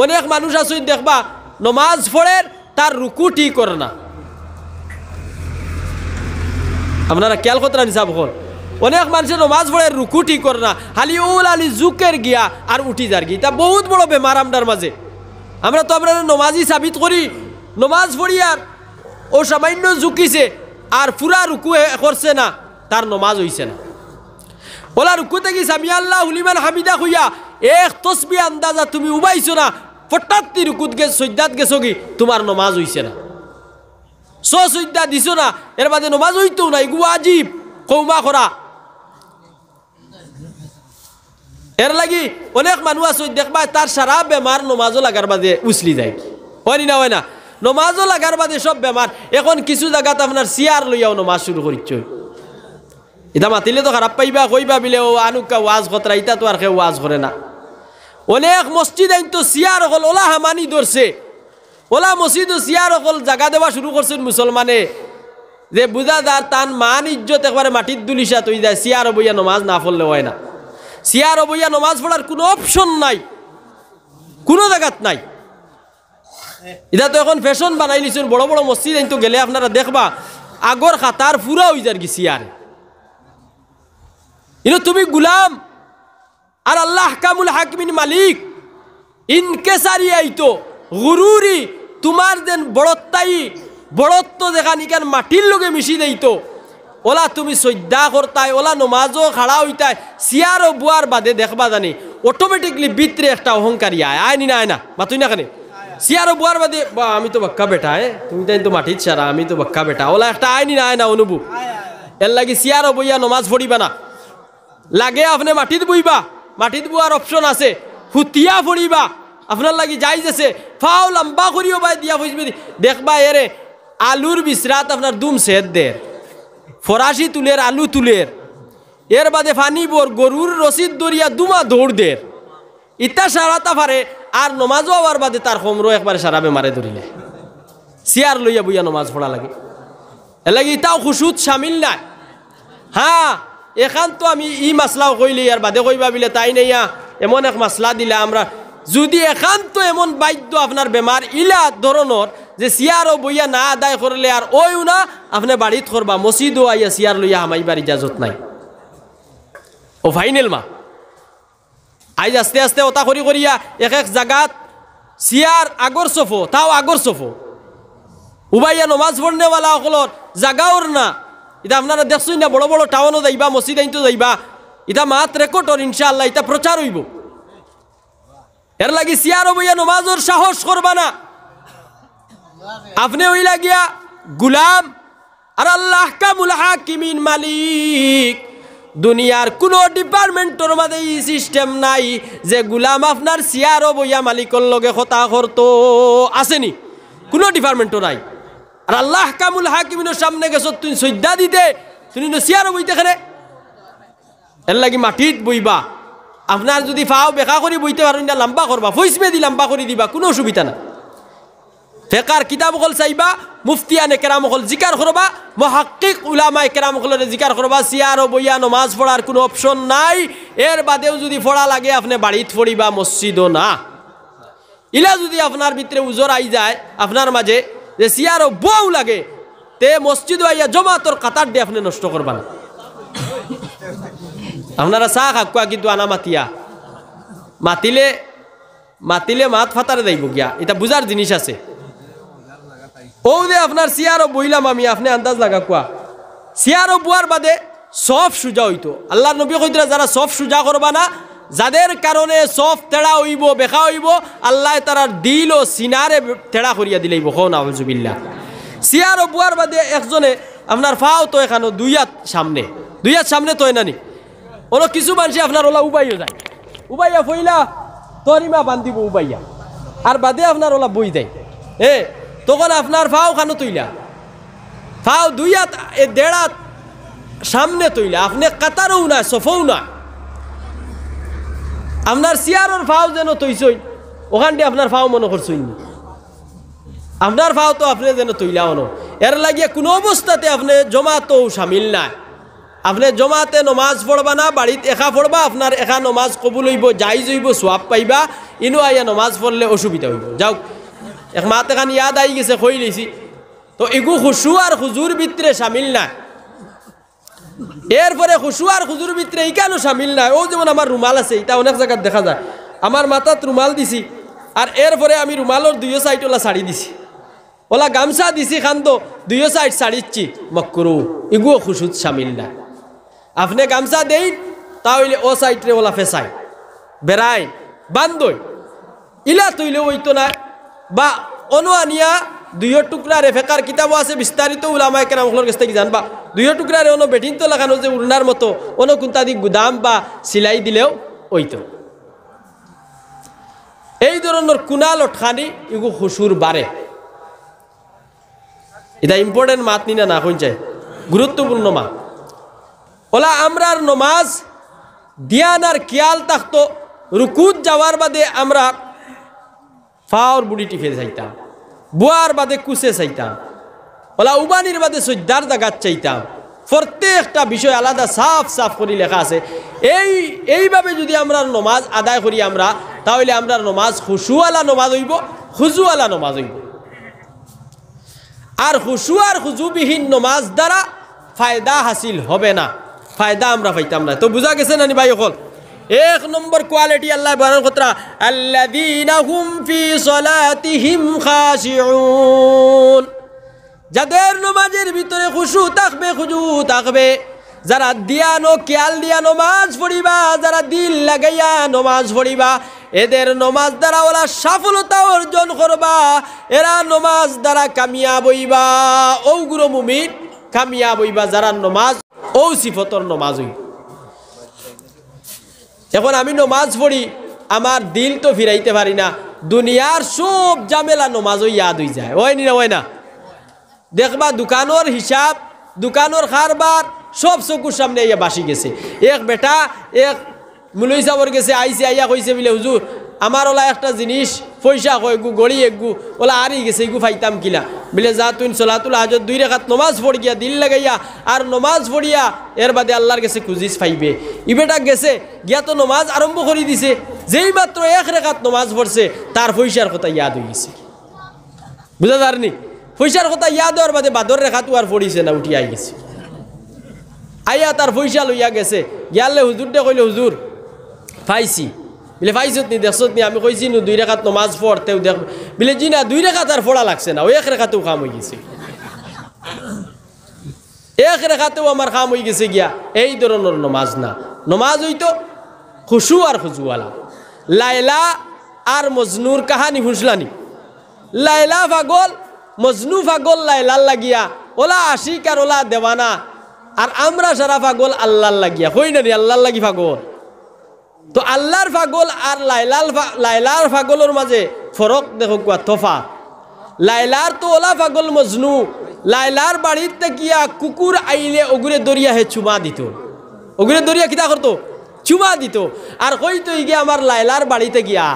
অনেক মানুষ আছে দেখবা নমাজ পড়ের তার রুকু ঠিক করে না আপনারা খেয়াল কতটা নিসাব হল অনেক মানুষের নমাজ পড়ে রুকু ঠিক করে না হালি উল আলি জুকের গিয়া আর উঠি যার গিয়ে তা বহুত বড় বেমার আমার মাঝে আমরা তো আপনারা নমাজই সাবিত করি নমাজ পড়ি আর ও সামান্য জুকিছে আর পুরা রুকু করছে না তার নমাজ হইছে না বলা রুকু থেকে সামিয়া আল্লাহ হুলিমান হামিদা হইয়া এক তসবি আন্দাজা তুমি উবাইছো না ফটাত রুকুত গেছ সৈদ্যাত গেছো কি তোমার নমাজ হইছে না স সৈদ্যা দিছ না এর বাদে নমাজ হইতো না এগু আজীব কৌমা করা এর লাগি অনেক মানুষ আছে দেখবা তার সারা বেমার নমাজও লাগার বাদে উছলি যায় হয়নি না হয় না নমাজও লাগার বাদে সব বেমার এখন কিছু জায়গাত আপনার চেয়ার লইয়াও নমাজ শুরু করিচ্ছ এটা মাতিলে তো খারাপ পাইবা কইবা বিলে ও আনুকা ওয়াজ খতরা ইটা তো আর কেউ ওয়াজ করে না অনেক মসজিদ আইনতো সিয়ার হল ওলা হামানি ধরছে ওলা মসজিদ ও সিয়ার হল জাগা দেওয়া শুরু করছেন মুসলমানে যে বুঝা যার তান মান ইজ্জত একবারে মাটির দুলিশা তৈরি যায় সিয়ার বইয়া নমাজ না পড়লে হয় না সিয়ার বইয়া নমাজ পড়ার কোনো অপশন নাই কোনো জায়গাত নাই এটা তো এখন ফ্যাশন বানাই নিছেন বড় বড় মসজিদ আইন তো গেলে আপনারা দেখবা আগর খাতার ফুরা হয়ে যার কি সিয়ার কিন্তু তুমি গুলাম আর আল্লাহ কামুল হাকিমিন মালিক ইনকেসারি আইতো গুরুরি তোমার দেন বড়ত্তাই বড়ত্ব দেখা নিকান মাটির লোকে মিশি দেইতো ওলা তুমি শ্রদ্ধা করতাই ওলা নমাজও খাড়া হইতাই সিয়ারও বুয়ার বাদে দেখবা জানি অটোমেটিকলি বিতরে একটা অহংকারী আয় আয় নি না আয় না বা তুই না কেন সিয়ারও বুয়ার বাদে বা আমি তো বাক্কা বেটা হ্যাঁ তুমি তাই তো মাটির ছাড়া আমি তো বাক্কা বেটা ওলা একটা আয় নি না আয় না অনুভব এর লাগে সিয়ারও বইয়া নমাজ পড়িবা না লাগে আপনি মাটিত বইবা মাটিত বোৱাৰ অপশন আছে হুতিয়া ফুড়িবা আপনার লাগি যাই যেছে ফাও লম্বা করিও বাই দিয়া ফুসবে দেখবা এরে আলুর বিশ্রাত আপনার দুম সেদ দের ফরাসি তুলের আলু তুলের এর বাদে ফানি বোর গরুর রসিদ দরিয়া দুমা দৌড় দের ইত্যা সারাতা ফারে আর নমাজ হওয়ার বাদে তার হোমরো একবারে সারা বেমারে ধরিলে চেয়ার লইয়া বইয়া নমাজ ফোড়া লাগে এলাগি ইতাও খুশুত সামিল নাই হ্যাঁ এখান তো আমি ই মাসলাও কইলি আর বাদে কইবা বিলে তাই নেইয়া এমন এক মাসলা দিলা আমরা যদি তো এমন বাদ্য আপনার বেমার ইলা ধরনের যে সিয়ারও বইয়া না আদায় করলে আর ওই না আপনি বাড়িত করবা ও আইয়া সিয়ার লইয়া আমাইবার ইজাজত নাই ও ফাইনেল মা আইজ আস্তে আস্তে ওটা করি করিয়া এক এক জাগাত সিয়ার আগর সফো তাও আগর সফো উবাইয়া নমাজ পড়নেওয়ালা সকলের জাগাওর না এটা আপনারা দেখছই না বড় বড় টাউনও যাইবা মসজিদ আইনতে যাইবা এটা মাত রেকর্ড ওর ইনশাআল্লাহ এটা প্রচার হইব এর লাগি সিয়ারও বইয়া নমাজর সাহস করবা না আপনি ওই লাগিয়া গুলাম আর আল্লাহ কামুল হাকিমিন মালিক দুনিয়ার কোনো ডিপার্টমেন্টর মাঝে এই সিস্টেম নাই যে গুলাম আপনার সিয়ারও বইয়া মালিকর লগে কথা করতো আসেনি কোনো ডিপার্টমেন্টও নাই আর আল্লাহ কামুল হাকিমিনের সামনে গেছো তুমি সজ্জা দিতে তুমি নসিয়ারও বইতে খেলে এর লাগি মাটিত বইবা আপনার যদি ফাও বেকা করে বইতে পারো না লম্বা করবা ফইসমে মেদি লম্বা করে দিবা কোনো অসুবিধা না ফেকার কিতাব অকল চাইবা মুফতিয়ানে কেরাম অকল জিকার করবা মহাক্কিক উলামায় কেরাম অকলরে জিকার করবা সিয়ার ও বইয়া নমাজ পড়ার কোনো অপশন নাই এর বাদেও যদি ফড়া লাগে আপনি বাড়িত ফড়িবা মসজিদও না ইলা যদি আপনার ভিতরে উজর আই যায় আপনার মাঝে যে সিয়ারও বউ লাগে তে মসজিদ আইয়া জমা তোর কাতার দিয়ে আপনি নষ্ট করবেন আপনারা চা খাকুয়া কিন্তু আনা মাতিয়া মাতিলে মাতিলে মাত ফাতারে দেব গিয়া এটা বুজার জিনিস আছে ও দে আপনার সিয়ারও বইলাম আমি আপনি আন্দাজ লাগা কুয়া সিয়ারও বুয়ার বাদে সব সুজা হইতো আল্লাহ নবী কইতরা যারা সব সুজা করবা না যাদের কারণে সব তেড়া হইব বেখা হইব আল্লাহ তারার দিল ও সিনারে তেড়া করিয়া দিলেইব হো নাউজুবিল্লা সিয়ার ও বুয়ার বাদে একজনে আপনার ফাও তো এখানো দুই সামনে দুই সামনে তো এনানি ওর কিছু মানুষ আপনার ওলা উবাইও যায় উবাইয়া ফইলা তরিমা বান্ধিব উবাইয়া আর বাদে আপনার ওলা বই দেয় এ তখন আপনার ফাও খানো তৈলা ফাও দুই এ দেড়াত সামনে তৈলা আপনি কাতারও না সফও না আপনার চেয়ারের ফাও যেন তৈসই ওখান দিয়ে আপনার ফাও মনে করছই আপনার ফাও তো আপনি যেন তৈলা মনো এর লাগিয়ে কোনো অবস্থাতে আপনি জমাতেও সামিল নাই আপনি জমাতে নমাজ পড়বা না বাড়িতে এখা পড়বা আপনার এখা নমাজ কবুল হইব যাই জইব সোয়াব পাইবা ইনো আইয়া নমাজ পড়লে অসুবিধা হইব যাওক এক মাত এখান ইয়াদ আই গেছে খই লৈছি তো এগু খুশু আর খুজুর ভিতরে সামিল নাই এরপরে হুসু আর হুজুর ভিতরে এইখানেও সামিল নাই ও যেমন আমার রুমাল আছে এটা অনেক জায়গায় দেখা যায় আমার মাথাত রুমাল দিছি আর এরপরে আমি রুমালোর দুইও সাইড ওলা শাড়ি দিছি ওলা গামছা দিছি তো দুইও সাইড শাড়িচ্ছি মক্করু ইগুও খুশুত সামিল না আপনি গামছা দেই তাহলে ও সাইডরে ওলা ফেসাই বেড়াই বান্ধই ইলা তৈলে ওইতো না বা অনু আনিয়া দুইও টুকরা রেফেকার কিতাবও আছে বিস্তারিত উলামায় কেন ওগুলোর কাছ থেকে জানবা দুইও রে অন্য বেটিং তো লাগানো যে উড়নার মতো অন্য কুন্তাদি গুদাম বা সিলাই দিলেও ওইতো এই ধরনের কুনা ঠানি ইগু হুসুর বাড়ে এটা ইম্পর্টেন্ট মাত নিনা না হইন যায় গুরুত্বপূর্ণ মা ওলা আমরার নমাজ দিয়ান কিয়াল তাক্ত রুকুত যাওয়ার বাদে আমরা ফাওর বুড়ি টিপে যাইতাম বুয়ার বাদে কুচে চাইতাম ওলা উবানির বাদে সৈদ্যার দাগাত চাইতাম প্রত্যেকটা বিষয় আলাদা সাফ সাফ করে লেখা আছে এই এইভাবে যদি আমরা নমাজ আদায় করি আমরা তাহলে আমরা নমাজ হুসুয়ালা নমাজ হইব হুজুয়ালা নমাজ হইব আর হুসু আর হুজুবিহীন নমাজ দ্বারা ফায়দা হাসিল হবে না ফায়দা আমরা পাইতাম না তো বোঝা গেছে নানি ভাই অকল এক নম্বর কোয়ালিটি আল্লাহ বরান খতরা আল্লাযীনাহুম ফি সলাতিহিম যাদের নমাজের ভিতরে খুশু থাকবে খুজু থাকবে যারা দিয়ানো কেয়াল দিয়া নমাজ পড়িবা যারা দিল লাগাইয়া নমাজ পড়িবা এদের নমাজ দ্বারা ওরা সফলতা অর্জন করবা এরা নমাজ দ্বারা কামিয়া বইবা ওগুলো মুমিন কামিয়া বইবা যারা নমাজ ও সিফতর নমাজ হইবে এখন আমি নমাজ পড়ি আমার দিল তো ফিরাইতে পারি না দুনিয়ার সব জামেলা ওই ইয়াদ হয়ে যায় ওই নি না ওই না দেখবা দোকানোর হিসাব দোকানোর কারবার সব চকুর সামনে ইয়া বাসি গেছে এক বেটা এক মুলই সাবর গেছে আইসি আইয়া কইছে বলে হুজুর আমার ওলা একটা জিনিস পয়সা হয় গু গড়ি একগু ওলা আরি গেছে গু ফাইতাম কিলা বলে যা তুই চলা তুলা আজত দুই রেখাত নমাজ গিয়া দিল লাগাইয়া আর নমাজ পড়িয়া এর বাদে আল্লাহর গেছে খুঁজিস ফাইবে ইবেটা গেছে গিয়া তো নমাজ আরম্ভ করে দিছে যেই মাত্র এক রেখাত নমাজ পড়ছে তার পয়সার কথা ইয়াদ হয়ে গেছে বুঝা পারনি পয়সার কথা ইয়াদ হওয়ার বাদে বাদর রেখাত আর পড়িছে না উঠি আই গেছে আইয়া তার পয়সা লইয়া গেছে গিয়ালে দে কইলে হুজুর পাইছি ভাই যত নি দেখছত নি আমি কই নো দুই রেখাত নমাজ পড় তেও দেখ বলে জি না দুই রেখাত আর ফোড়া লাগছে না ওই এক রেখাতেও কাম হয়ে গেছে এক রেখাতেও আমার কাম হয়ে গেছে গিয়া এই ধরনের নমাজ না নমাজ হইতো খুশু আর খুজুয়ালা লাইলা আর মজনুর কাহানি ফুসলানি লাইলা ফাগল মজনু ফাগল লাইলাল লাগিয়া ওলা আশিক আর ওলা দেওয়ানা আর আমরা সারা ফাগল আল্লাহ লাগিয়া হই না রে আল্লাহ লাগি ফাগল তো আল্লাহর ফাগল আর লাইলাল লাইলার ফাগলের মাঝে ফরক দেখো কুয়া তোফা লাইলার তো ওলা ফাগল মজনু লাইলার বাড়িতে গিয়া কুকুর আইলে ওগুরে দরিয়া হে চুমা দিত ওগুরে দরিয়া কিতা করতো চুমা দিত আর তো গিয়া আমার লাইলার বাড়িতে গিয়া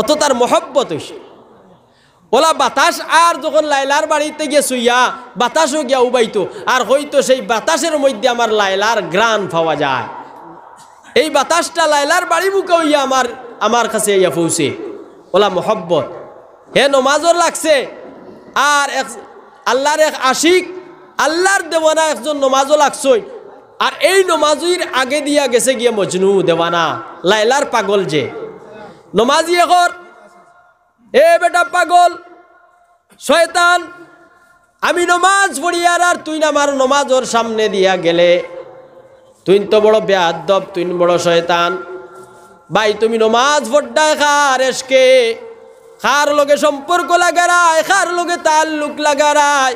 অত তার মহব্বত হইছে ওলা বাতাস আর যখন লাইলার বাড়িতে গিয়ে শুইয়া বাতাসও গিয়া উবাইতো আর হয়তো সেই বাতাসের মধ্যে আমার লাইলার গ্রান পাওয়া যায় এই বাতাসটা লাইলার বাড়ি মুখে হইয়া আমার আমার কাছে ইয়া ফৌসে ওলা মোহব্বত হে নমাজর লাগছে আর এক আল্লাহর এক আশিক আল্লাহর দেওয়ানা একজন নমাজও লাগছই আর এই নমাজির আগে দিয়া গেছে গিয়ে মজনু দেওয়ানা লাইলার পাগল যে নমাজি এখন এ বেটা পাগল শয়তান আমি নমাজ পড়িয়ার আর তুই না আমার নমাজর সামনে দিয়া গেলে তুই তো বড় বেয়াদব তুই বড় শয়তান ভাই তুমি নমাজ ভোটায় খার এসকে খার লোকে সম্পর্ক লাগারায় খার লোকে তাল্লুক লাগারায়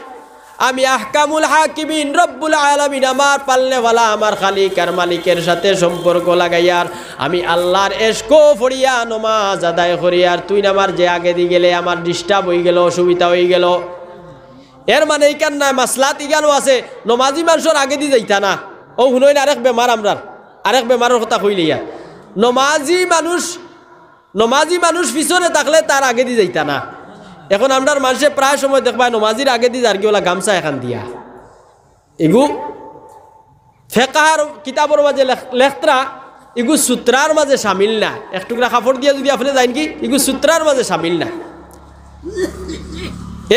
আমি আহকামুল হাকিমিন রব্বুল আলমিন আমার ভালা আমার খালিক আর মালিকের সাথে সম্পর্ক লাগাইয়ার আমি আল্লাহর এসকো ফরিয়া নমাজ আদায় করিয়ার তুই আমার যে আগে দিয়ে গেলে আমার ডিস্টার্ব হয়ে গেল অসুবিধা হয়ে গেল এর মানে এই নাই মাসলাত ইগানো আছে নমাজি মানুষের আগে দিয়ে যাইতা না ও না আরেক বেমার আমরার আরেক বেমারের কথা কইলে ইয়া নমাজি মানুষ নমাজি মানুষ পিছনে থাকলে তার আগে দিয়ে যাইতা না এখন আমরার মানুষে প্রায় সময় দেখবা নমাজির আগে দিয়ে যার কি ওলা গামছা এখান দিয়া এগু ফেকার কিতাবর মাঝে লেখতরা ইগু সূত্রার মাঝে সামিল না এক কাপড় দিয়ে যদি আপনি যায় কি ইগু সূত্রার মাঝে সামিল না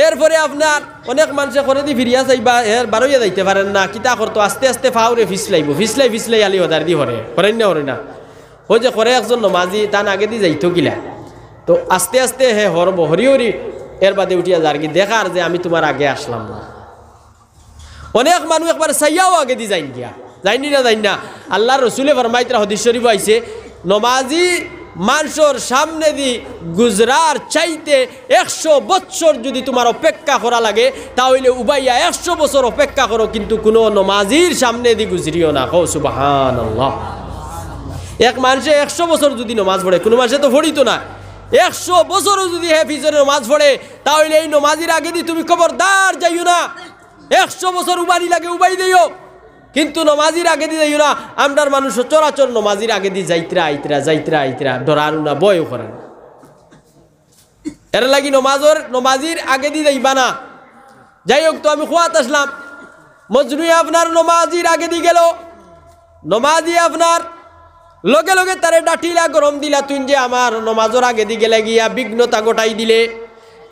এরপরে আপনার অনেক মানুষে করে দি ফিরিয়া চাইবা এর বারোই যাইতে পারেন না কিতা করতো আস্তে আস্তে ফাউরে ফিসলাইব ফিসলাই ফিসলাই আলি হদার দি হরে হরেন না হরে না ও যে করে একজন নমাজি তান আগে দি যাইতো কিলা তো আস্তে আস্তে হে হরব হরি হরি এর বাদে উঠিয়া যার কি দেখার যে আমি তোমার আগে আসলাম না অনেক মানুষ একবার সাইয়াও আগে দি যাইন গিয়া যাইনি না যাইন না আল্লাহ রসুলে ফরমাইতরা হদিশ্বরী পাইছে নমাজি মানুষের সামনে দি গুজরার চাইতে একশো বছর যদি তোমার অপেক্ষা করা লাগে তাহলে উবাইয়া একশো বছর অপেক্ষা করো কিন্তু কোনো নমাজির সামনে দি গুজরিও না কো সুবাহান এক মানুষে একশো বছর যদি নমাজ পড়ে কোনো মানুষে তো ভরিত না একশো বছরও যদি হে ফিজনে নমাজ পড়ে তাহলে এই নমাজির আগে দি তুমি খবরদার যাইও না একশো বছর উবানি লাগে উবাই দিও কিন্তু নমাজির আগে দিয়ে যাইও না আমরার মানুষ চরাচর নমাজির আগে দিয়ে যাইতরা আইতরা যাইতরা আইতরা ডরারু না বয়ও করেন এর লাগি নমাজর নমাজির আগে দিয়ে যাইবা না যাই হোক তো আমি খোয়াত আসলাম মজনুই আপনার নমাজির আগে দিয়ে গেল নমাজি আপনার লগে লগে তারে ডাটিলা গরম দিলা তুই যে আমার নমাজর আগে দিয়ে গেলে গিয়া বিঘ্নতা গোটাই দিলে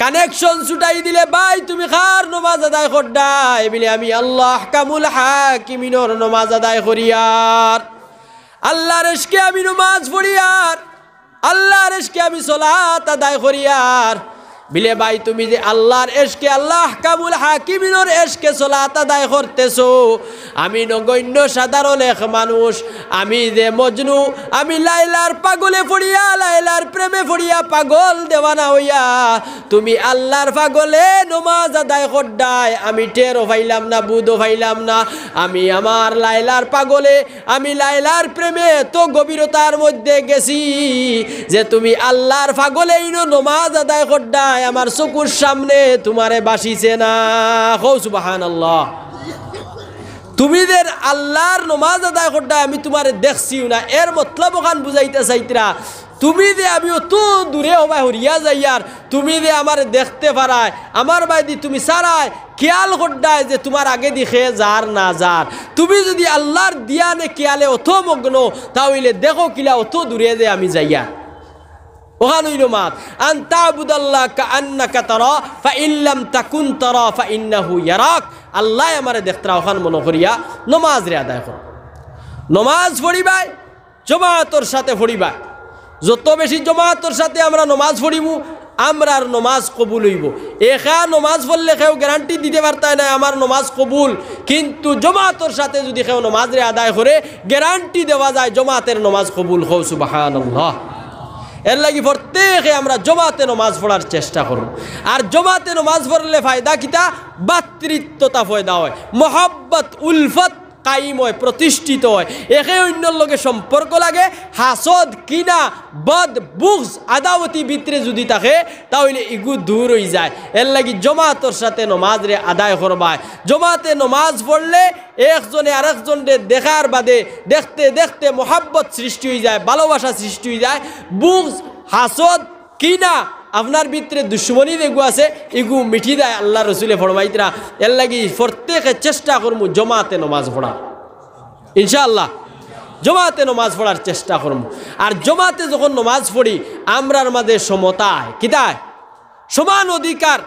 কানেকশন ছুটাই দিলে ভাই তুমি খার নমাজ আদায় করডাই বলে আমি আল্লাহ কামুল হাকিমিনর নমাজ আদায় আর আল্লাহ রেশকে আমি নমাজ আর আল্লাহ রেশকে আমি সলাত আদায় আর বিলে ভাই তুমি যে আল্লাহর এসকে আল্লাহ কাবুল হাকিমিনোর এসকে চলাত আদায় করতেছ আমি নগণ্য সাধারণ এক মানুষ আমি যে মজনু আমি লাইলার পাগলে ফুড়িয়া লাইলার প্রেমে ফুড়িয়া পাগল দেওয়ানা হইয়া তুমি আল্লাহর পাগলে নমাজ আদায় করডায় আমি টেরও পাইলাম না বুধও ভাইলাম না আমি আমার লাইলার পাগলে আমি লাইলার প্রেমে তো গভীরতার মধ্যে গেছি যে তুমি আল্লাহর পাগলেই নমাজ আদায় করডায় নাই আমার চকুর সামনে তোমারে বাসিছে না হৌ সুবাহান আল্লাহ তুমিদের আল্লাহর নমাজ আদায় করতে আমি তোমারে দেখছিও না এর মতলব ওখান বুঝাইতে চাইতরা তুমি যে আমি অত দূরে হবাই হরিয়া আর তুমি যে আমার দেখতে পারায় আমার বাইদি তুমি সারায় কেয়াল করডায় যে তোমার আগে দিকে যার না যার তুমি যদি আল্লাহর দিয়ানে কেয়ালে অত মগ্ন তাহলে দেখো কিলা অত দূরে যে আমি যাইয়া ওখান হইল মাত আন তাবুদাল্লাহ কা আন্না কা তারা ফা ইল্লাম তাকুন তারা ফা ইন্নাহু ইয়ারাক আল্লাহ আমারে দেখতরা ওখান মনে করিয়া নমাজ রে আদায় কর নমাজ পড়িবাই জমাতর সাথে পড়িবাই যত বেশি জমাতর সাথে আমরা নমাজ পড়িব আমরা আর নমাজ কবুল হইব এখা নমাজ পড়লে খেও গ্যারান্টি দিতে পারতাই না আমার নমাজ কবুল কিন্তু জমাতর সাথে যদি খেও নমাজ রে আদায় করে গ্যারান্টি দেওয়া যায় জমাতের নমাজ কবুল হৌ সুবাহ এর লাগি প্রত্যেকে আমরা জমাতে নমাজ পড়ার চেষ্টা করব আর জমাতে নমাজ পড়লে ফায়দা কিতা বাতৃত্বতা ফয়দা হয় মহব্বত উলফত কাইম হয় প্রতিষ্ঠিত হয় একে অন্যর লগে সম্পর্ক লাগে হাসদ কিনা বদ বুকস আদাওতি ভিতরে যদি থাকে তাহলে ইগু দূর হয়ে যায় এর লাগি জমাতর সাথে নমাজ রে আদায় করবায় জমাতে নমাজ পড়লে একজনে আরেকজনকে দেখার বাদে দেখতে দেখতে মোহাব্বত সৃষ্টি হয়ে যায় ভালোবাসা সৃষ্টি হয়ে যায় বুকস হাসদ কিনা আপনার ভিতরে দুশ্মনী যেগু আছে এগু মিঠি দেয় আল্লাহ রসুলে ফরমাইতরা এর লাগি প্রত্যেকে চেষ্টা করবো জমাতে নমাজ পড়া ইনশাআল্লাহ জমাতে নমাজ পড়ার চেষ্টা করবো আর জমাতে যখন নমাজ পড়ি আমরার মাঝে সমতায় কিতায় সমান অধিকার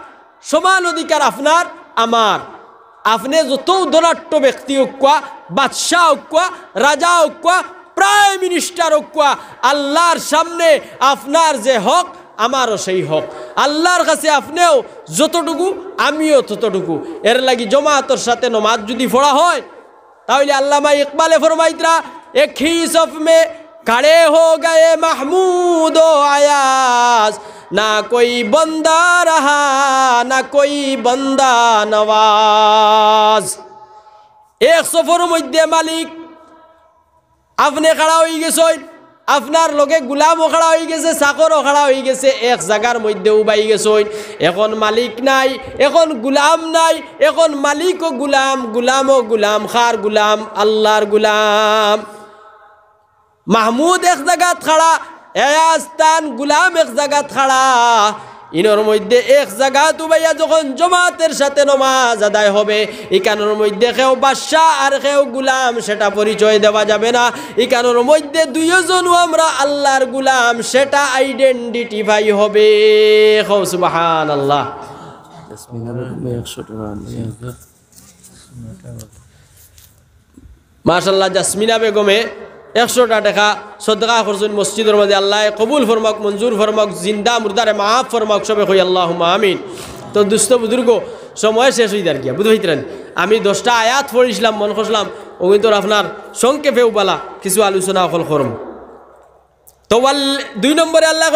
সমান অধিকার আপনার আমার আপনি যত ধনাট্য ব্যক্তি ঐক্যা বাদশাহ ঐক্যা রাজা ঐক্যা প্রাইম মিনিস্টার ঐক্যা আল্লাহর সামনে আপনার যে হক আমারও সেই হক আল্লাহর কাছে আপনিও যতটুকু আমিও ততটুকু এর লাগি জমাতর সাথে নমাজ যদি ফোড়া হয় তাহলে আল্লাহ আল্লামা ইকবালে ফরমাইতরা একই সফ মে কাড়ে হো গায়ে মাহমুদ আয়াস না কই বন্দা রাহা না কই বন্দা নওয়াজ এক সফর মধ্যে মালিক আপনি খাড়া হয়ে গেছয় আপনার লগে গুলাম ওখাড়া হয়ে গেছে চাকর ওখাড়া হয়ে গেছে এক জায়গার মধ্যে উবাই গেছে এখন মালিক নাই এখন গুলাম নাই এখন মালিকও গুলাম ও গুলাম খার গুলাম আল্লাহর গুলাম মাহমুদ এক জায়গা খাড়া এস্তান গুলাম এক জায়গা খাড়া ইনোর মধ্যে এক জায়গা তুবাইয়া যখন জমাতের সাথে নমাজ আদায় হবে ইকানোর মধ্যে কেউ বাদশাহ আর কেউ গুলাম সেটা পরিচয় দেওয়া যাবে না ইকানোর মধ্যে দুইজন আমরা আল্লাহর গুলাম সেটা আইডেন্টিফাই হবে হৌসবাহান আল্লাহ মাশাল্লাহ জাসমিনা বেগমে একশোটা টাকা সদকা করছেন মসজিদের মধ্যে আল্লাহ কবুল ফরমাক মঞ্জুর ফরমাক জিন্দা মুর্দারে মাহাব ফরমাক সবে হই আল্লাহ মাহমিন তো দুস্থ বুজুর্গ সময় শেষ হয়ে কি বুধ বুঝতে আমি দশটা আয়াত পড়েছিলাম মন করছিলাম ওই তোর আপনার সংক্ষেপে উপালা কিছু আলোচনা অকল করম তো দুই নম্বরে আল্লাহ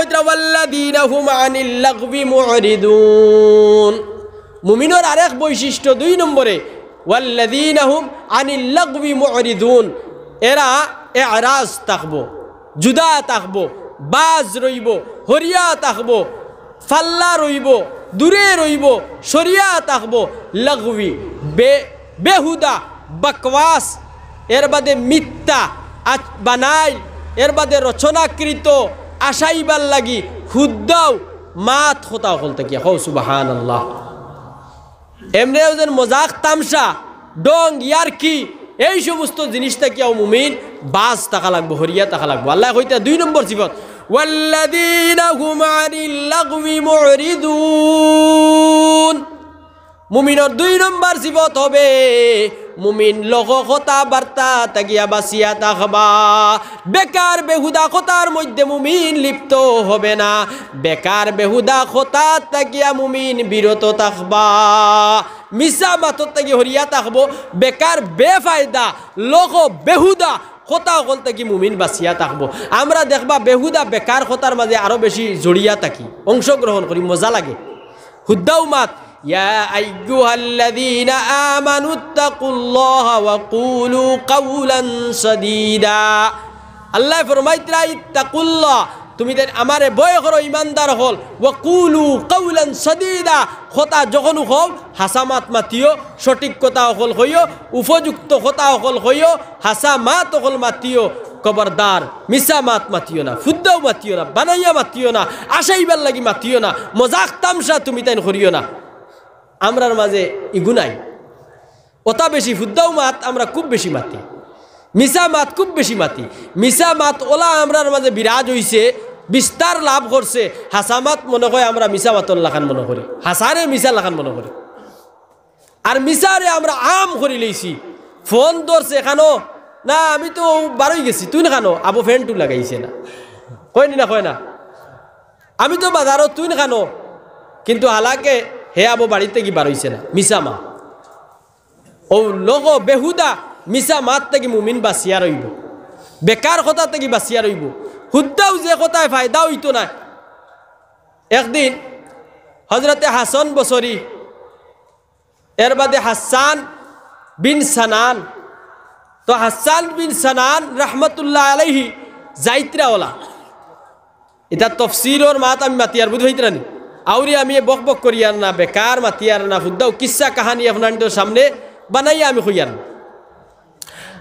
মুমিনোর আরেক বৈশিষ্ট্য দুই নম্বরে ওয়াল্লাদিন আনিল্লাগবি মরিদুন এরা এ থাকব জুদা থাকব বাজ রইব হরিয়া থাকব ফাল্লা রইব দূরে রইব সরিয়া থাকব লাগবি বে বেহুদা বকওয়াস এর বাদে মিথ্যা বানাই এর বাদে রচনাকৃত আশাইবার লাগি হুদ্দাও মাত হতা হল থেকে হৌ সুবাহান আল্লাহ এমনিও যেন মজাক তামসা ডং ইয়ার কি এই সমস্ত জিনিসটা থেকে মুমিন বাস টাকা লাগবো হরিয়া টাকা লাগবো আল্লাহ হইতে দুই নম্বর জীবন মুমিনর দুই নম্বর জীবত হবে মুমিন লহ কথা বার্তা তাগিয়া বাসিয়া তাহবা বেকার বেহুদা কথার মধ্যে মুমিন লিপ্ত হবে না বেকার বেহুদা কথা তাগিয়া মুমিন বিরত তাহবা মিসা মাতর থেকে হরিয়া থাকবো বেকার বেফায়দা লোক বেহুদা কথা অকল থাকি মুমিন বাঁচিয়া থাকবো আমরা দেখবা বেহুদা বেকার কথার মাঝে আরও বেশি জড়িয়া থাকি অংশগ্রহণ করি মজা লাগে হুদ্দাও মাত আল্লাহ أيها الذين তুমি দেন আমারে বয় করো ইমানদার হল ও কুলু কৌলান সদিদা খোতা যখন হল মাত মাতিও সঠিক কথা অকল হইও উপযুক্ত খোতা অকল হইও মাত অকল মাতিও কবরদার মিসা মাত মাতিও না ফুদ্দাও মাতিও না বানাইয়া মাতিও না আশাইবার লাগি মাতিও না মজাক তামসা তুমি তাই করিও না আমরার মাঝে ইগুনাই ওতা বেশি ফুদ্দাও মাত আমরা খুব বেশি মাতি মিসা মাত খুব বেশি মাতি মিসা মাত ওলা আমরার মাঝে বিরাজ হইছে বিস্তার লাভ করছে হাসামাত মনে করি আমরা মিশা মাতল্লা লাখান মনে করি হাসারে মিশা লাখান মনে করি আর মিশারে আমরা আম করি লইছি ফোন ধরছে এখানো না আমি তো বারোই গেছি তুই না খানো আবু ফ্যানটু লাগাইছে না কয় নি না কয় না আমি তো বাজারও তুই না খানো কিন্তু হালাকে হে আবু বাড়িতে কি বারোইছে না মা ও লগ বেহুদা মিশা মাত থেকে মুমিন বাঁচিয়া রইব বেকার কথা থেকে বাঁচিয়া রইব হুদ্দাও যে কোথায় দাও ইতো না একদিন হজরতে হাসন বছরি এর বাদে হাসান বিন সানান তো হাসান বিন সানান রহমতুল্লাহ আলহি যাইত্রাওয়ালা এটা তফসিরর মাত আমি মাতি আর বুঝ হইতরানি আউরি আমি বক বক করিয়ার না বেকার মাতিয়ার না হুদ্দাও কিসা কাহানি আপনার সামনে বানাইয়া আমি হইয়ার না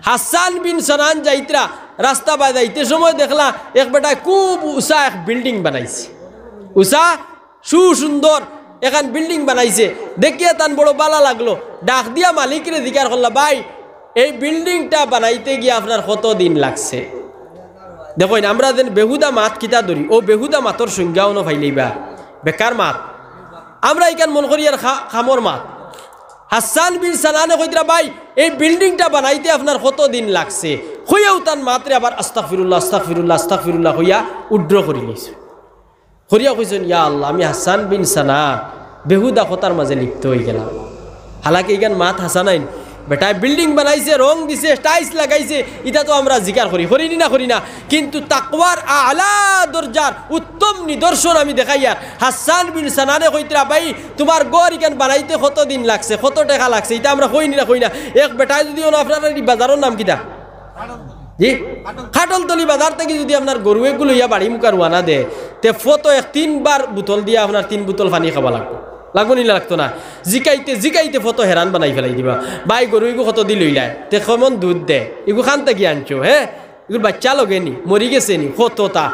হাসান বিন সনান যাইতরা রাস্তা বা যাইতে সময় দেখলা এক বেটায় খুব উষা এক বিল্ডিং বানাইছে উষা সুসুন্দর এখান বিল্ডিং বানাইছে দেখিয়া তান বড় বালা লাগলো ডাক দিয়া মালিকরে জিজ্ঞার করলা ভাই এই বিল্ডিংটা বানাইতে গিয়ে আপনার কত দিন লাগছে দেখেন আমরা যেন বেহুদা মাত কিতা ধরি ও বেহুদা মাতর সংজ্ঞাও ন বেকার মাত আমরা এখান মন করি আর খামর মাত হাসান বিন সালানে কইতরা ভাই এই বিল্ডিংটা বানাইতে আপনার কত দিন লাগছে হইয়াও তার মাত্রে আবার আস্তাফিরুল্লাহ আস্তাফিরুল্লাহ আস্তাফিরুল্লাহ হইয়া উড্র করি নিয়েছে হরিয়া কইছেন ইয়া আল্লাহ আমি হাসান বিন সানা বেহুদা কথার মাঝে লিপ্ত হয়ে গেলাম হালাকি ইগান মাত হাসানাইন বেটায় বিল্ডিং বানাইছে রং দিছে টাইলস লাগাইছে এটা তো আমরা জিকার করি করিনি না করি না কিন্তু তাকওয়ার আলা দরজার উত্তম নিদর্শন আমি দেখাইয়া হাসান বিন সানানে কইতরা ভাই তোমার গড় ইকান বানাইতে কত দিন লাগছে কত টাকা লাগছে এটা আমরা কইনি না কই না এক বেটায় যদি আপনার বাজারের নাম কিটা জি খাটলতলি বাজার থেকে যদি আপনার গরুয়ে গুলো ইয়া বাড়ি মুখার ওয়ানা দে তে ফটো এক তিনবার বোতল দিয়ে আপনার তিন বোতল পানি খাবা লাগবে লাগবো নিলে লাগতো না জিকাইতে জিকাইতে ফটো হেরান বানাই ফেলাই দিবা বাই গরু ইগু ফটো দি লইলাই তে কমন দুধ দে ইগু খান তাকি আনছো হ্যাঁ এগুলো বাচ্চা লগে নি মরি গেছে নি ফটোটা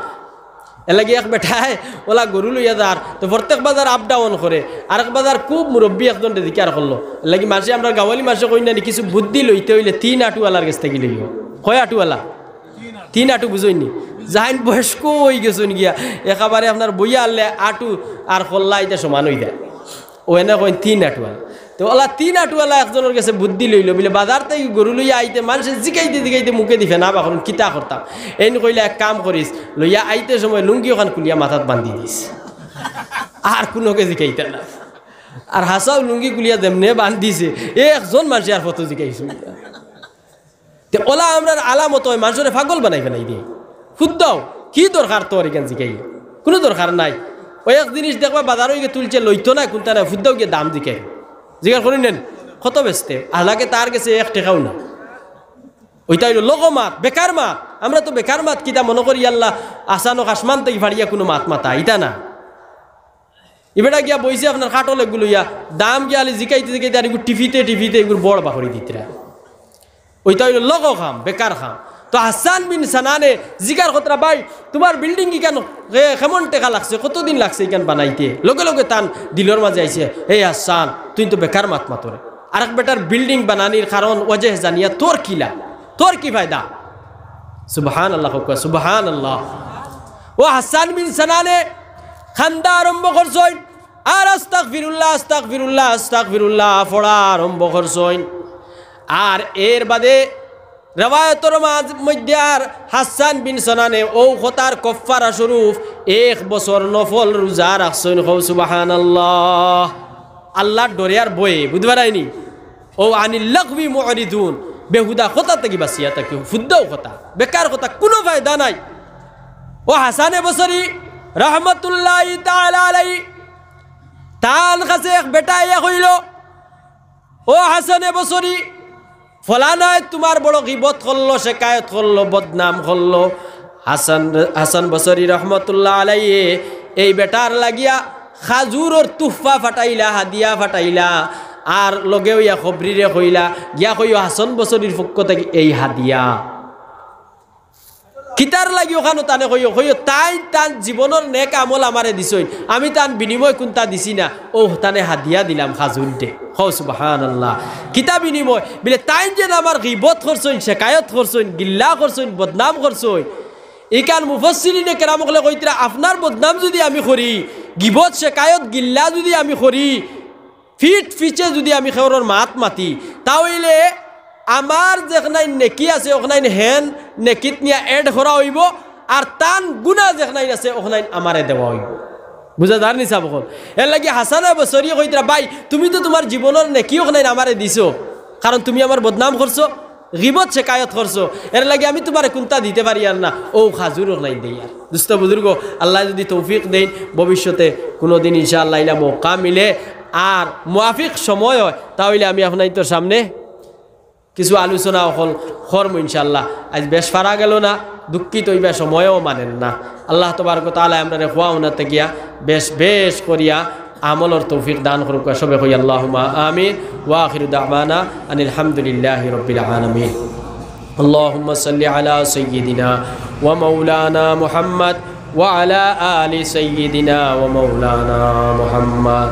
এলাকি এক বেঠায় ওলা গরু লইয়া যার তো প্রত্যেক বাজার আপ ডাউন করে আর এক বাজার খুব মুরব্বী একজন দেখি আর করলো এলাকি মাসে আমরা গাওয়ালি মাসে কই না কিছু বুদ্ধি লইতে হইলে তিন আটুওয়ালার কাছ থেকে লইব কয় আটুওয়ালা তিন আটু বুঝইনি জাহাইন বয়স্ক হয়ে গেছেন গিয়া একেবারে আপনার বইয়া আনলে আটু আর কল্লা এটা সমান হয়ে যায় ও এনে কইন তিন আটুয়াল তো ওলা তিন আটুয়ালা একজনের কাছে বুদ্ধি লইল বলে বাজার থেকে গরু লইয়া আইতে মানুষের জিকাইতে জিকাইতে মুখে দিফে না বাখন কিতা করতাম এন কইলে এক কাম করিস লইয়া আইতে সময় লুঙ্গি ওখান কুলিয়া মাথাত বান্ধি দিস আর কোনোকে জিকাইতে না আর হাসাও লুঙ্গি কুলিয়া যেমনে বান্ধিছে একজন মানুষের আর ফটো জিকাইছে তো ওলা আমরা আলামত হয় মানুষের ফাগল বানাই ফেলাই দিয়ে শুদ্ধ কি দরকার তোর এখান জিকাই কোনো দরকার নাই ওই এক জিনিস দেখবা বাজারও গিয়ে তুলছে লইতো না কোনটা না ফুদ্দাও গিয়ে দাম দিকে জিজ্ঞাসা করি নেন কত বেচতে আহলাকে তার গেছে এক টেকাও না ওইটাই লোক মাত বেকার মাত আমরা তো বেকার মাত কিতা মনে করি আল্লাহ আসানক আসমান তাই ভাড়িয়া কোনো মাত মাতা ইটা না এবারটা গিয়া বইছে আপনার খাটল এগুলো ইয়া দাম গিয়া আলি জিকাইতে জিকাইতে আর এগুলো টিভিতে টিভিতে এগুলো বড় বাহরি দিতে ওইটা হইল লগ খাম বেকার খাম তো হাসান বিন সানানে জিগার কতরা ভাই তোমার বিল্ডিং কেন কেমন টেকা লাগছে কতদিন লাগছে ইকান বানাইতে লগে লগে তান দিলর মাঝে আইছে হে হাসান তুই তো বেকার মাত মাতরে আর এক বেটার বিল্ডিং বানানির কারণ অজেহ জানিয়া তোর কিলা তোর কি ফায়দা সুবহান আল্লাহ সুবহান আল্লাহ ও হাসান বিন সানানে খান্দা আরম্ভ করছই আর আস্তাক ফিরুল্লাহ আস্তাক ফিরুল্লাহ আস্তাক ফিরুল্লাহ ফোড়া আরম্ভ করছই আর এর বাদে রেওয়ায়তর মধ্যে আর হাসান বিন সনানে ও হতার কফার আশরুফ এক বছর নফল রোজা রাখছেন হৌ সুবাহান আল্লাহ আল্লাহর ডরিয়ার বয়ে বুঝবার আইনি ও মরি ধুন বেহুদা কথা থেকে বাসিয়া থাকি ফুদ্দাও কথা বেকার কথা কোনো ফায়দা নাই ও হাসানে বছরি রহমতুল্লাহ তালাই তান কাছে এক বেটাই হইল ও হাসানে বছরি ফলানায় তোমার বড় গিবত করলো শেকায়ত করলো বদনাম করলো হাসান হাসান বসরি রহমতুল্লাহ আলাই এই বেটার লাগিয়া খাজুরর তুফা ফাটাইলা হাদিয়া ফাটাইলা আর লগেও ইয়া খবরিরে হইলা গিয়া কইও হাসান বসরির পক্ষ থেকে এই হাদিয়া কিতার লাগি ওখানো তানে হইয় হইয় তাই তান জীবনের নেক আমল আমারে দিছই আমি তান বিনিময় কোনটা দিছি না ও তানে হাদিয়া দিলাম হাজুনটে বাহান আল্লাহ কিতা বিনিময় বলে তাই যেন আমার গিবত করছইন শেকায়ত করছইন গিল্লা করছইন বদনাম করছইন ইকান মুফসিরিনে কেরামকলে কইতরা আপনার বদনাম যদি আমি করি গিবত শেকায়ত গিল্লা যদি আমি করি ফিট ফিচে যদি আমি খেওর মাত মাতি তাহলে আমার যেখানে নেকি আছে ওখানে হেন নেকিত নিয়ে এড করা হইব আর তান গুণা যেখানে আছে ওখানে আমারে দেওয়া হইব বুঝা যার নিচা বকল এর লাগে হাসানা বছরীয় কইতরা ভাই তুমি তো তোমার জীবনের নেকি ওখানে আমারে দিছো কারণ তুমি আমার বদনাম করছো গিবত শেকায়ত করছো এর লাগে আমি তোমার কোনটা দিতে পারি আর না ও খাজুর নাই দেই আর দুস্থ বুজুর্গ আল্লাহ যদি তৌফিক দেন ভবিষ্যতে কোনো দিন ইনশাআল্লাহ মৌকা মিলে আর মুয়াফিক সময় হয় তাহলে আমি আপনার সামনে কিছু আলোচনা হল হরম ইনশাল্লাহ আজ বেশ ফারা গেল না দুঃখিত ইবা সময়ও মানেন না আল্লাহ তবার কথা আলাই আমরা হওয়া উনাতে গিয়া বেশ বেশ করিয়া আমলর তৌফিক দান করুক সবে হই আল্লাহ আমি ওয়াহিরুদ্দামানা আনিলামদুলিল্লাহ হামদুলিল্লাহ রবিল আলমিন اللهم صل على سيدنا ومولانا محمد وعلى آل سيدنا ومولانا محمد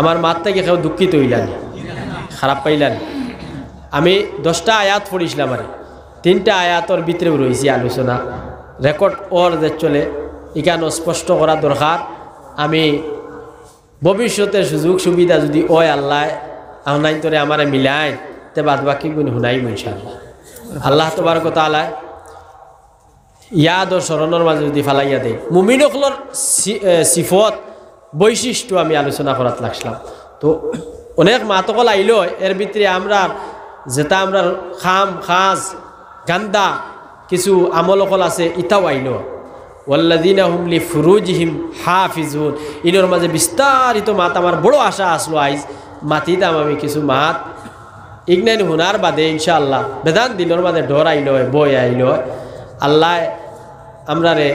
আমার মাত্রাকে কেউ দুঃখিত হইলেন খারাপ পাইলেন আমি দশটা আয়াত পড়িছিলাম আরে তিনটা আয়াতর ভিতরেও রয়েছে আলোচনা রেকর্ড ওর যে চলে ইখান স্পষ্ট করা দরকার আমি ভবিষ্যতের সুযোগ সুবিধা যদি ওয় আল্লাহ আহনাই তোরে আমার মিলাই তে বাদ বাকি গুণ শুনাই ইনশাআল্লাহ আল্লাহ তোমার কথা আলায় ইয়াদ ও স্মরণের মাঝে যদি ফালাইয়া দেয় মুমিনকলর সিফত বৈশিষ্ট্য আমি আলোচনা করাত লাগছিলাম তো অনেক মাতকল আইল এর ভিতরে আমরা যেটা আমরা খাম খাজ গান্দা কিছু আমল অকল আছে ইতাও আইন ওয়াল্লাদিন হুমলি ফুরুজ হিম হাফিজুন ইনোর মাঝে বিস্তারিত মাত আমার বড় আশা আসলো আইজ মাতি দাম আমি কিছু মাত ইগনাইন হুনার বাদে ইনশাআল্লাহ বেদান দিনের মাঝে ডর আইল বই আইল আল্লাহ আমরা রে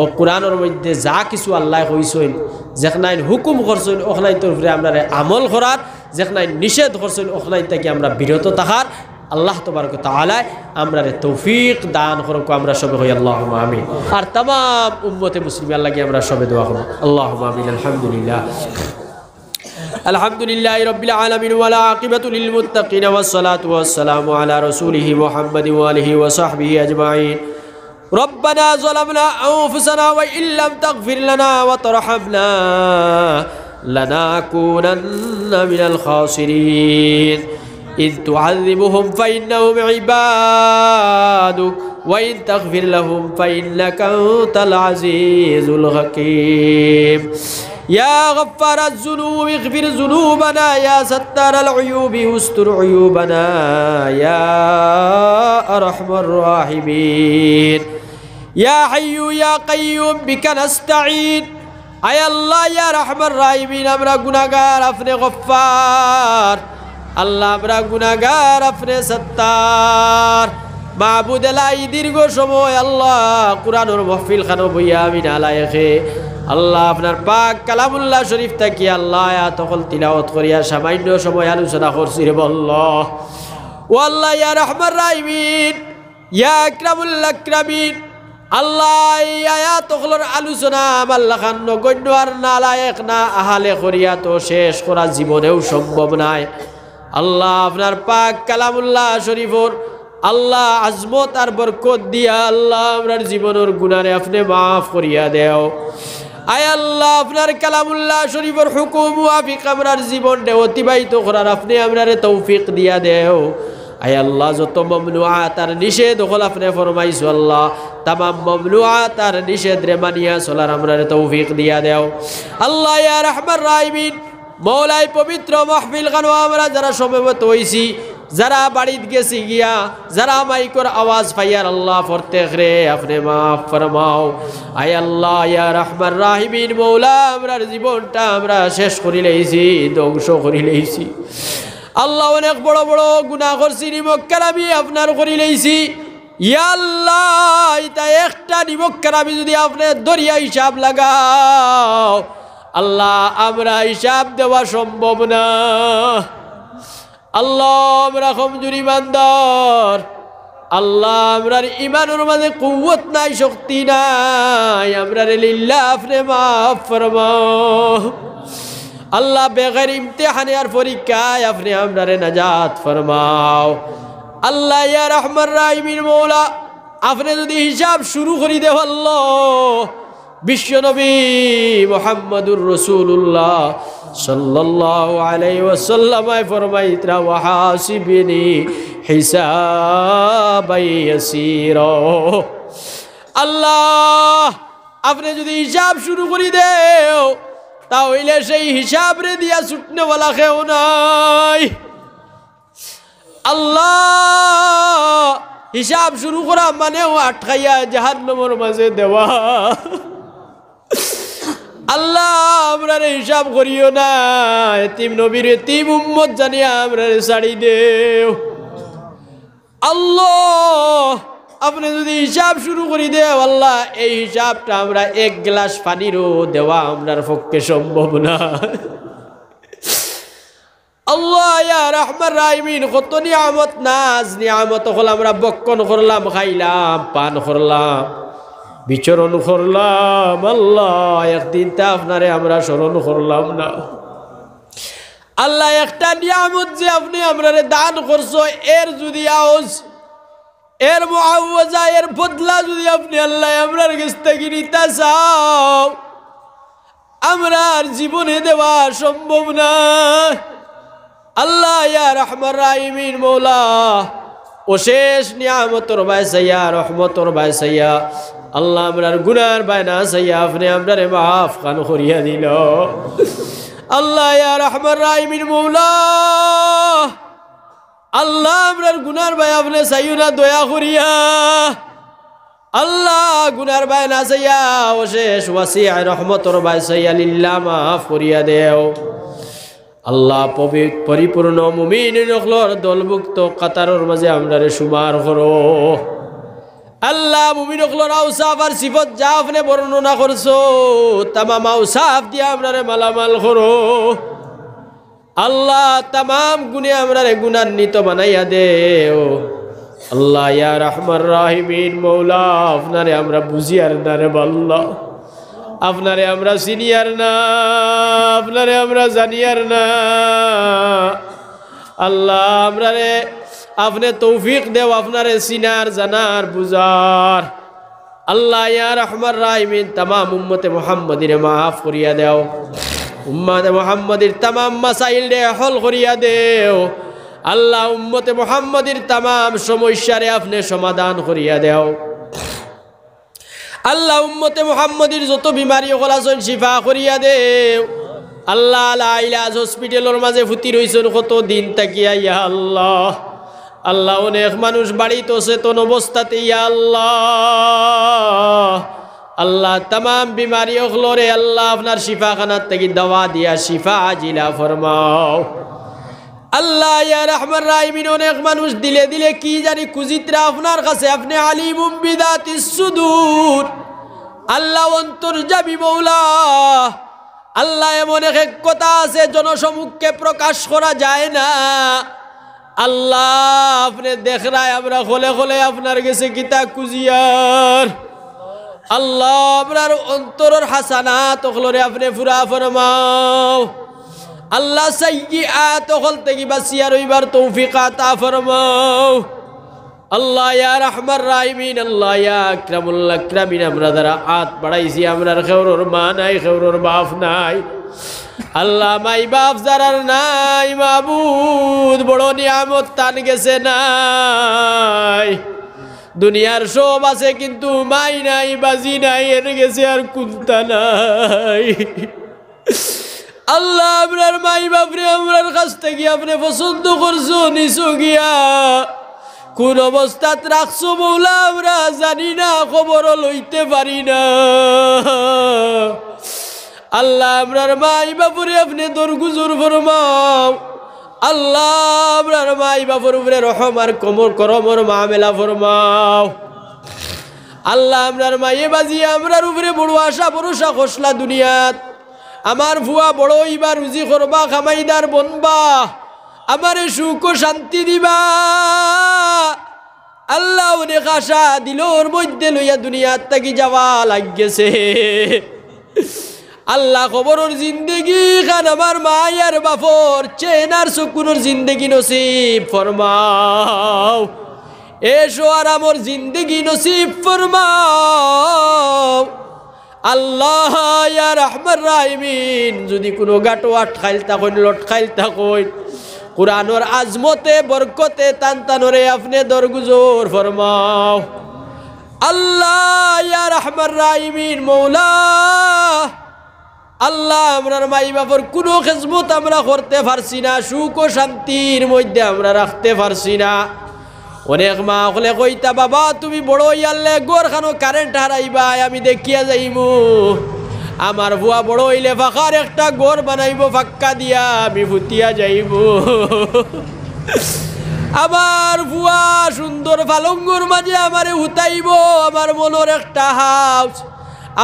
ও কোরআনের মধ্যে যা কিছু আল্লাহ কইসইন যেখানে হুকুম করছইন ওখানে তোর আমরা আমল করার যেখানে নিষেধ করছিল ওখানে থেকে আমরা বিরত তাহার আল্লাহ তবরক তালায় আমরা রে তৌফিক দান করক আমরা সবে হই আল্লাহ আমিন আর তাম উম্মতে মুসলিম আল্লাহকে আমরা সবে দোয়া করব আল্লাহ আমিন আলহামদুলিল্লাহ الحمد لله رب العالمين والعاقبة للمتقين والصلاة والسلام على رسوله محمد وآله وصحبه أجمعين ربنا ظلمنا أنفسنا وإن لم تغفر لنا وترحمنا لنكونن من الخاسرين إذ تعذبهم فإنهم عبادك وإن تغفر لهم فإنك أنت العزيز الحكيم يا غفار الذنوب اغفر ذنوبنا يا ستار العيوب استر عيوبنا يا أرحم الراحمين يا حي يا قيوم بك نستعين আয় আল্লাহ ইয়া রহমান রাহিমিন আমরা গুনাগার আপনি গফফার আল্লাহ আমরা গুনাগার আপনি সত্তার মাহবুদ এলাই দীর্ঘ সময় আল্লাহ কুরআনুর মহফিল খানো বইয়া আমি নালায়েখে আল্লাহ আপনার পাক কালামুল্লাহ শরীফ তাকি আল্লাহ তখন তিলাওয়াত করিয়া সামান্য সময় আলোচনা করছি রে বলল ও আল্লাহ ইয়া রহমান রাহিমিন ইয়া আকরামুল্লাহ আকরামিন আলোচনা নালায়েক না আহালে শেষ নাই আল্লাহ আপনার পাক কালামুল্লাহ শরীফর আল্লাহ আজমত দিয়া আল্লাহ আপনি মাফ দেও আল্লাহ কালামুল্লাহ হুকুম মুআফিক আমরার জীবনটা অতিবাহিত করার আপনি আমরারে তৌফিক দিয়া দেও আয় আল্লাহ যত মমনুয়া তার নিষেধ হল আপনি ফরমাইছো আল্লাহ তামাম মমনুয়া তার নিষেধ রে মানিয়া সোলার আমরা তৌফিক দিয়া দেও আল্লাহ ইয়া রহমান রাইবিন মৌলাই পবিত্র মাহফিল খানো আমরা যারা সমবেত হইছি যারা বাড়িত গেছি গিয়া যারা মাইকর আওয়াজ পাইয়ার আল্লাহ ফরতেক রে আপনি মাফ ফরমাও আয় আল্লাহ ইয়া রহমান রাহিমিন মৌলা আমরার জীবনটা আমরা শেষ করি লইছি ধ্বংস করি লইছি আল্লাহ অনেক বড় বড় গুণা করছি নিমক্কার আমি আপনার করি লইছি ইয়াল্লাহ একটা নিমক্কার আমি যদি আপনার দরিয়া হিসাব লাগাও আল্লাহ আমরা হিসাব দেওয়া সম্ভব না আল্লাহ আমরা কমজুরি মান্দর আল্লাহ আমরার ইমানোর মাঝে কুয়ত নাই শক্তি নাই আমরা লিল্লা আপনি মাফ ফরমাও আল্লাহ বেগের ইমতেহানে আর পরীক্ষায় আপনি আপনারে নাজাত ফরমাও আল্লাহ ইয়া রহমান রাহিমির মৌলা আপনি যদি হিসাব শুরু করি দেওয়াল বিশ্বনবী মোহাম্মদুর রসুল্লাহ আল্লাহ আপনি যদি হিসাব শুরু করি দেও তাহলে সেই হিসাব রে দিয়া বলা খেও নাই আল্লাহ হিসাব শুরু করা মানেও আটকাইয়া জাহান নম্বর মাঝে দেওয়া আল্লাহ আমরা রে হিসাব করিও না তিম নবীর তিম উম্মত জানিয়া আমরা সাড়ি দেও আল্লাহ আপনি যদি হিসাব শুরু করি দে আল্লাহ এই হিসাবটা আমরা এক গ্লাস পানিরও দেওয়া আপনার পক্ষে সম্ভব না আল্লাহ কত নিয়ামত নাজ নিয়ামত আমরা খাইলাম পান করলাম আপনারে আমরা না আল্লাহ একটা নিয়ামত যে আপনি আমরা দান করছো এর যদি আওয়াজ এর মহাওয়াজা এর বদলা যদি আপনি আল্লাহ আমরার কাছ থেকে নিতে চাও আমরা আর জীবনে দেওয়া সম্ভব না আল্লাহ ইয়া রহমান রাইমিন মৌলা অশেষ নিয়ামতর ভাই সাইয়া রহমতর ভাই সাইয়া আল্লাহ আমরার গুনার বায়না সাইয়া আপনি আমরারে মাফ খান করিয়া দিল আল্লাহ ইয়া রহমান রাইমিন মৌলা আল্লাহ আপনার গুনার ভাই আপনি চাইও না দয়া করিয়া আল্লাহ গুনার ভাই না চাইয়া অশেষ ওয়াসি আয় রহমতর ভাই সাইয়া লিল্লা মাফ করিয়া দেও আল্লাহ পরিপূর্ণ মুমিন নকলর দলভুক্ত কাতারর মাঝে আমরা সুমার করো আল্লাহ মুমিন নকলর আউসাফ আর সিফত যা আপনি বর্ণনা করছো তামাম আউসাফ দিয়ে আমরা মালামাল করো আল্লাহ তাম গুণে আমরা রে গুণান্বিত বানাইয়া দে ও আল্লাহ ইয়ার রহমান রাহিমিন মৌলা আপনারে আমরা বুঝিয়ার না রে বাল্লা আপনারে আমরা চিনিয়ার না আপনারে আমরা জানিয়ার না আল্লাহ আমরা রে আপনি তৌফিক দেও আপনারে চিনার জানার বুঝার আল্লাহ ইয়া রহমান রাহিমিন তাম উম্মতে মোহাম্মদিনে মাফ করিয়া দেও উম্মাদে মোহাম্মদের তাম মাসাইল রে হল করিয়া দেও আল্লাহ উম্মতে মোহাম্মদীর তামাম সমস্যারে আপনি সমাধান করিয়া দেও আল্লাহ উম্মতে মোহাম্মদের যত বিমারি সকল চল শিফা করিয়া দেও আল্লাহ আল্লাহ হসপিটালের মাঝে ফুটি রয়েছেন কত দিন তাকিয়া ইয়া আল্লাহ আল্লাহ অনেক মানুষ বাড়িতে অচেতন অবস্থাতে ইয়া আল্লাহ আল্লাহ তাম বিমারি ওখলোরে আল্লাহ আপনার শিফা খানার থেকে দাওয়া দিয়া শিফা আজিলা ফরমাও আল্লাহ ইয়ার আহমান রাহিমিন অনেক মানুষ দিলে দিলে কি জানি কুজিতরা আপনার কাছে আপনি আলিমুম বিদাতি সুদূর আল্লাহ অন্তর্জাবি মৌলা আল্লাহ এমন এক কথা আছে জনসমুখকে প্রকাশ করা যায় না আল্লাহ আপনি দেখ রায় আমরা হলে হলে আপনার গেছে গীতা কুজিয়ার আল্লাহ আপনার অন্তরের হাসানা তখলরে আপনি ফুরা ফরমাও আল্লাহ সাইয়ি আ তখল থেকে বাঁচিয়া রইবার তৌফিকা তা ফরমাও আল্লাহ ইয়া রহমান রাহিমিন আল্লাহ ইয়া আকরামুল্লাহ আকরামিন আমরা দ্বারা হাত বাড়াইছি আমরার খেউরোর মা নাই খেউরোর বাপ নাই আল্লাহ মাই বাপ যারার নাই মাবুদ বড় নিয়ামত টান গেছে নাই দুনিয়ার সব আছে কিন্তু মাই নাই বাজি নাই এনে গেছে আর কুন্তা নাই আল্লাহ আপনার মাই বাপরে আমরার কাছ থেকে আপনি পছন্দ করছো নিছো গিয়া কোন অবস্থাত রাখছো বৌলা আমরা জানি না খবর লইতে পারি না আল্লাহ আমরার মাই বাপরে আপনি দরগুজুর ফরমাও আল্লাহ আপনার মাই বাপুর উপরে রহম আর কোমর করমর মামেলা ফরমাও আল্লাহ আপনার মাইয়ে বাজি আমরার উপরে বড় আশা ভরসা খসলা দুনিয়াত আমার ভুয়া বড় ইবার রুজি করবা খামাইদার বনবা আমারে সুখ শান্তি দিবা আল্লাহ অনেক আশা দিল ওর মধ্যে লইয়া দুনিয়ার তাকি যাওয়া লাগিয়েছে আল্লাহ খবরের জিন্দগি খান আমার মায়ের বাফর চেনার সুকুনোর জিন্দগি নসিব ফরমাও এসো আর আমার জিন্দগি নসিব ফরমাও আল্লাহ রহমান রাহমিন যদি কোনো গাটো আটখাইল থাকুন লটখাইল থাকুন কোরআনোর আজমতে বরকতে তানোরে আপনি দরগুজোর ফরমাও আল্লাহ রহমান রাহমিন মৌলা আল্লাহ আমরার মাই বাপর কোনো খেজমত আমরা করতে পারছি না সুখ ও শান্তির মধ্যে আমরা রাখতে পারছি না অনেক মা হলে কইতা বাবা তুমি বড় ইয়ালে গোরখানো কারেন্ট হারাইবাই আমি দেখিয়া যাইব আমার বুয়া বড় হইলে ফাঁকার একটা গোর বানাইব ফাক্কা দিয়া আমি ফুটিয়া যাইব আমার বুয়া সুন্দর ফালঙ্গুর মাঝে আমারে হুতাইব আমার মনের একটা হাউস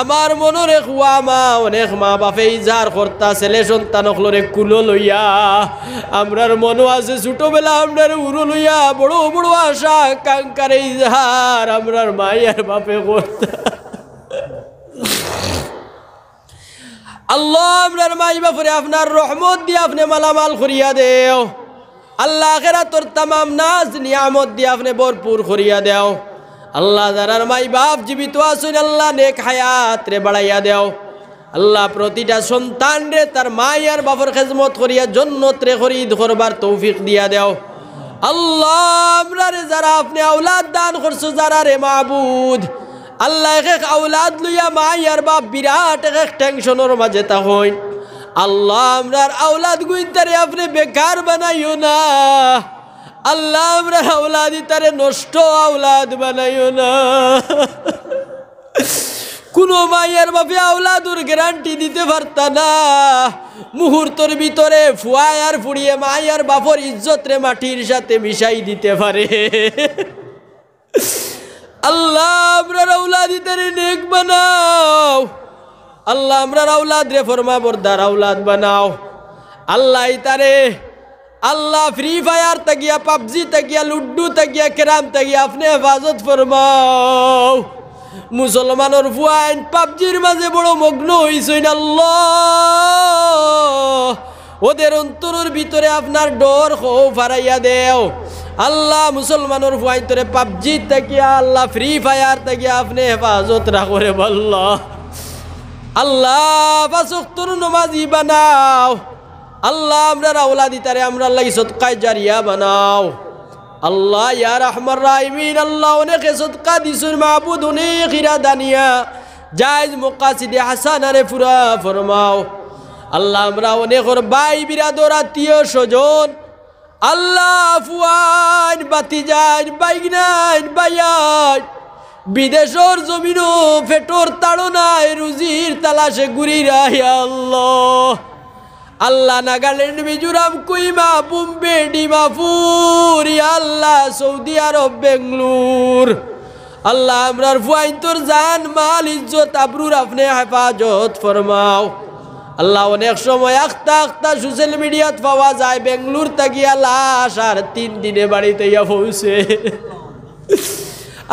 আমার মনরে খুয়া মা অনেক মা বাপে যার কর্তা ছেলে সন্তান অকলরে কুলো লইয়া আমরার মন আছে ছোটবেলা আমরার উড়ো লইয়া বড় বড় আশা কাঙ্কার এই যার আমরার মাই আর বাপে কর্তা আল্লাহ আমরার মাই বাপরে আপনার রহমত দিয়ে আপনি মালামাল করিয়া দেও আল্লাহ আখেরা তোর তাম নাজ নিয়ামত দিয়ে আপনি ভরপুর করিয়া দেও আল্লাহ যারার মাই বাপ জীবিত আসুন আল্লাহ নেক হায়াত রে বাড়াইয়া দেও আল্লাহ প্রতিটা সন্তান রে তার মাই আর বাপর খেজমত করিয়া জন্নত রে খরিদ করবার তৌফিক দিয়া দেও আল্লাহ আমরা রে যারা আপনি আউলাদ দান করছো যারা রে মাহবুদ আল্লাহ এক আউলাদ লইয়া মাই আর বাপ বিরাট এক টেনশনের মাঝে তা হইন আল্লাহ আমরার আউলাদ গুইতারে আপনি বেকার বানাইও না আল্লাহ আমরা আওলাদি তারে নষ্ট আওলাদ বানাইও না কোনো মায়ের বাপে আউলাদুর গ্যারান্টি দিতে পারত না মুহূর্তর ভিতরে ফুয়ায়ার ফুড়িয়ে মায়ার বাপর ইজ্জত রে মাটির সাথে মিশাই দিতে পারে আল্লাহ আমরা আওলাদি তারে নেক বানাও আল্লাহ আমরা আওলাদ রে ফরমা বর্দার আউলাদ বানাও আল্লাহ তারে আল্লাহ ফ্রি ফায়ার তাকিয়া পাবজি তাকিয়া লুডু তাকিয়া ক্যারাম তাকিয়া আপনি হেফাজত ফরমাও মুসলমানের ফুয়াইন পাবজির মাঝে বড় মগ্ন হইছেন আল্লাহ ওদের অন্তরের ভিতরে আপনার ডর হো ফারাইয়া দেও আল্লাহ মুসলমানের ফুয়াইন তোরে পাবজি তাকিয়া আল্লাহ ফ্রি ফায়ার তাকিয়া আপনি হেফাজত রাখরে বল্লাহ আল্লাহ বাসুক তোর নমাজি বানাও আল্লাহ আপনার আওলাদি তারে আমরা আল্লাহ সৎকায় জারিয়া বানাও আল্লাহ ইয়ার আহমার রাইমিন আল্লাহ অনেকে সৎকা দিসুর মাহবুদ অনেক হিরা দানিয়া জায়জ মোকাসিদে হাসানারে পুরা ফরমাও আল্লাহ আমরা অনেকর বাই বিরাদর আত্মীয় স্বজন আল্লাহ ফুয়াইন বাতি যাইন বাইক নাই বাইয়াই বিদেশর জমিনও ফেটোর তাড়নায় রুজির তালাশে ঘুরি রাহিয়া আল্লাহ আল্লাহ নাগাল্যান্ড মিজোরাম কুইমা বুম্বে ডিমাপুর আল্লাহ সৌদি আরব বেঙ্গলুর আল্লাহ আমরার ফুয়াইন তোর জান মাল ইজ্জত আবরুর আপনি হেফাজত ফরমাও আল্লাহ অনেক সময় আখতা আখতা সোশ্যাল মিডিয়াত পাওয়া যায় বেঙ্গলুর তাকিয়া লাশ আর তিন দিনে বাড়িতে ইয়া পৌঁছে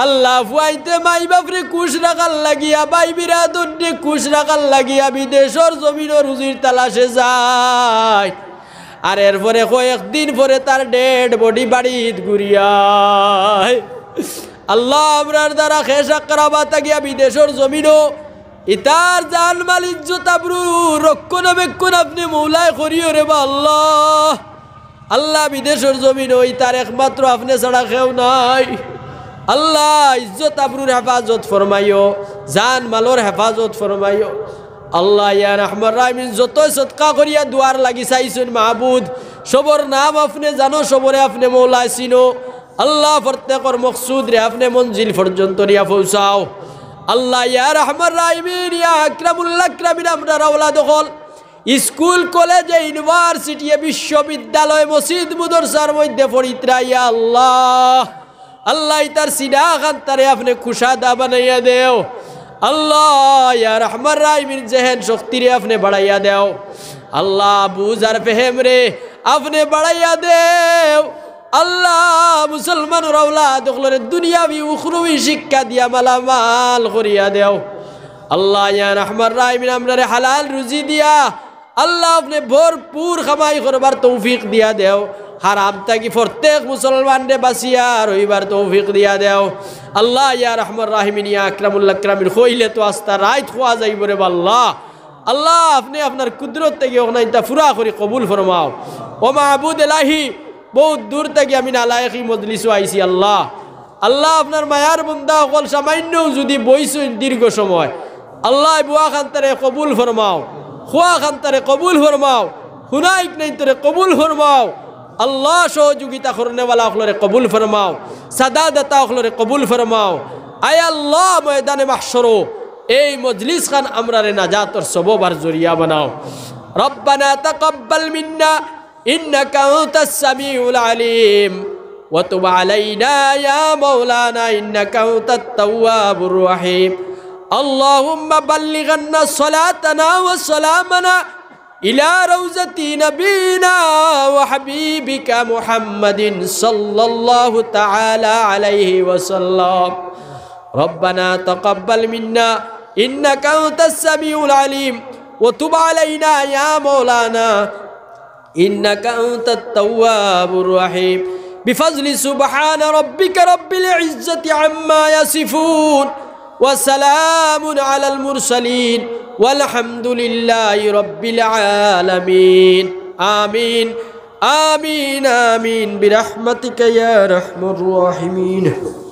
আল্লাহ ফুয়াইতে মাই বাপরে কুশ রাখার লাগিয়া বাই বিরাদুন্ডে কুশ রাখার লাগিয়া বিদেশর জমিন রুজির তালাশে যায় আর এরপরে কয়েকদিন পরে তার ডেড বডি বাড়িত ঘুরিয়ায় আল্লাহ আপনার দ্বারা খেসাকরাবা তাকিয়া বিদেশর জমিনও ইতার জান মাল ইজ্জত আবরু রক্ষণাবেক্ষণ আপনি মৌলায় করিও রে বা আল্লাহ আল্লাহ বিদেশর জমিন ওই তার একমাত্র আপনি ছাড়া খেও নাই আল্লাহ ইজ্জত আবরুর হেফাজত ফরমাইও জান মালোর হেফাজত ফরমাইও আল্লাহ ইয়া রহমান রাহমিন যত সৎকা করিয়া দুয়ার লাগি চাইছেন মাহবুদ সবর নাম আপনি জানো সবরে আপনি মৌলা চিনো আল্লাহ প্রত্যেকর মকসুদ রে আপনি মঞ্জিল পর্যন্ত রিয়া পৌঁছাও আল্লাহ ইয়া রহমান রাহমিন ইয়া আকরামুল্লাহ আকরামিন আপনার আওলা দখল স্কুল কলেজে ইউনিভার্সিটি বিশ্ববিদ্যালয় মসজিদ মুদরসার মধ্যে পরিত্রাইয়া আল্লাহ اللہ تر صداقت ترے اپنے کشادہ بنایا دےو اللہ یا رحمر رائی من ذہن شکتی رے اپنے بڑھایا دےو اللہ ابو ذر فہم رے اپنے بڑھایا دےو اللہ مسلمان رولا دخل رے دنیا بھی اخروی شکا دیا ملا مال غریا دےو اللہ یا رحمر رائی من امن رے حلال روزی دیا اللہ اپنے بھور پور خمائی خوربر توفیق دیا دےو হারাম থাকি প্রত্যেক মুসলমানরে বাঁচিয়া রবিবার তৌফিক দিয়া দেও আল্লাহ ইয়া রহমান রাহিমিনিয়া ইয়া আকরামুল্লা আকরামিন হইলে তো আস্তা রাইত খোয়া যাইব রে বাল্লাহ আল্লাহ আপনি আপনার কুদরত থেকে ওখানে এটা ফুরা করি কবুল ফরমাও ও মাহবুদ এলাহি বহুত দূর থেকে আমি নালায়কি মজলিসও আইছি আল্লাহ আল্লাহ আপনার মায়ার বন্দা অকল সামান্য যদি বইছ দীর্ঘ সময় আল্লাহ বুয়া খান্তারে কবুল ফরমাও খোয়া খান্তারে কবুল ফরমাও হুনাইক নাই তোরে কবুল ফরমাও আল্লাহ সহযোগিতা করনে বলা কবুল ফরমাও সাদা দাতা অখলরে কবুল ফরমাও আয় আল্লাহ ময়দানে মাসর এই মজলিস খান আমরা রে নাজাত সবার জরিয়া বানাও রব্বানা তাকাব্বাল মিন্না ইন্নাকা আনতাস সামিউল আলিম ওয়া তুব আলাইনা ইয়া মাওলানা ইন্নাকা আনতাত তাওয়াবুর রহিম আল্লাহুম্মা বাল্লিগান্না সলাতানা ওয়া সালামানা إلى روزة نبينا وحبيبك محمد صلى الله تعالى عليه وسلم ربنا تقبل منا إنك أنت السميع العليم وتب علينا يا مولانا إنك أنت التواب الرحيم بفضل سبحان ربك رب العزة عما يصفون وسلام على المرسلين والحمد لله رب العالمين آمين آمين آمين برحمتك يا رحم الراحمين